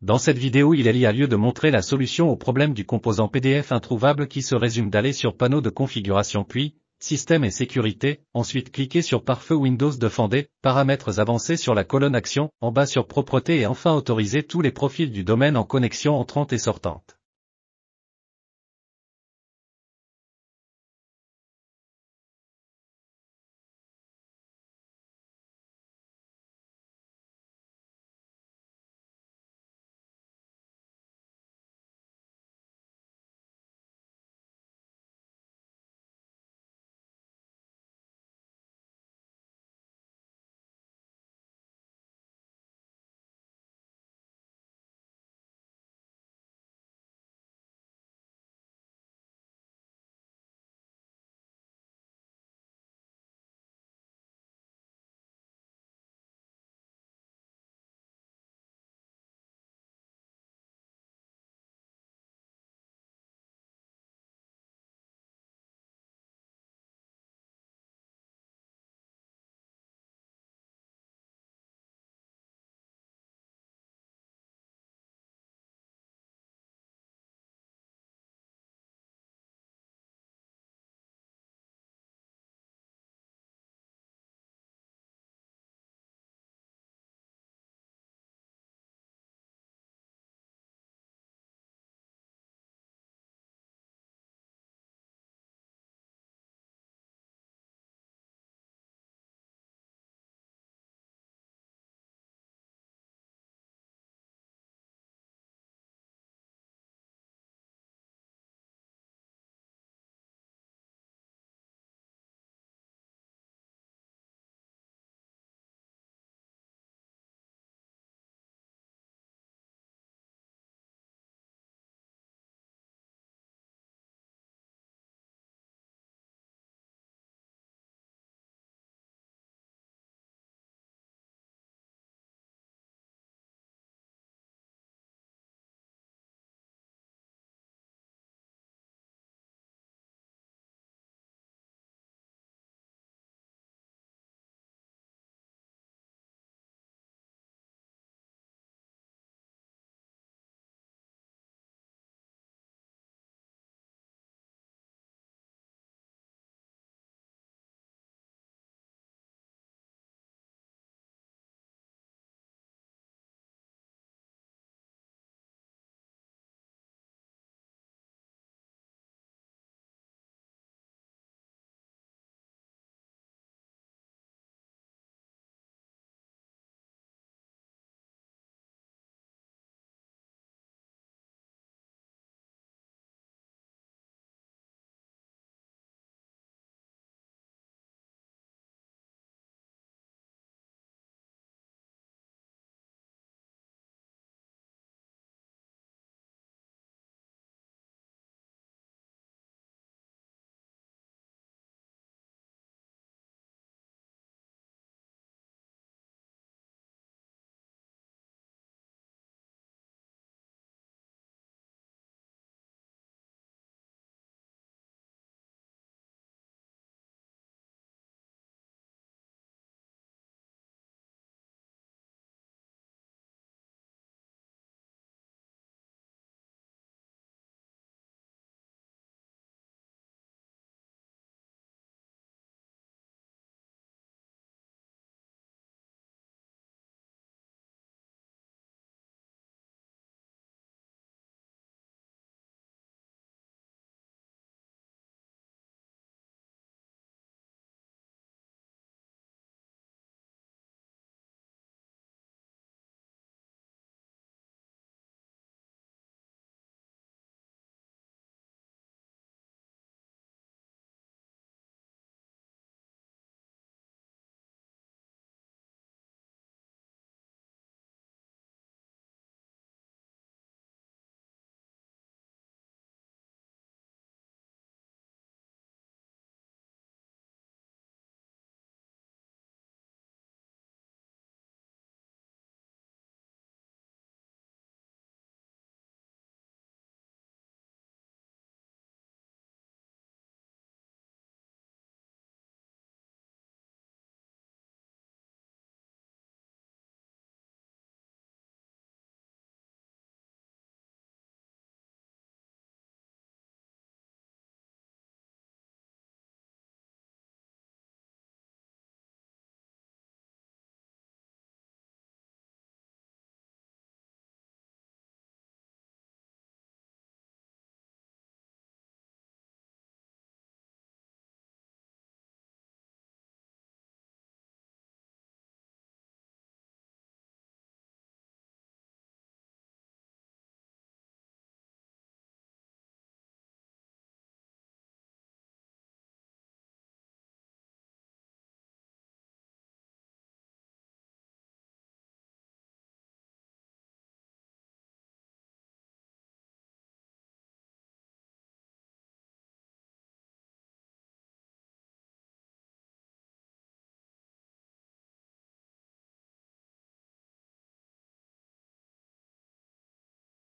Dans cette vidéo il est lié à lieu de montrer la solution au problème du composant PDF introuvable qui se résume d'aller sur panneau de configuration puis, système et sécurité, ensuite cliquer sur pare-feu Windows de paramètres avancés sur la colonne action, en bas sur propreté et enfin autoriser tous les profils du domaine en connexion entrante et sortante.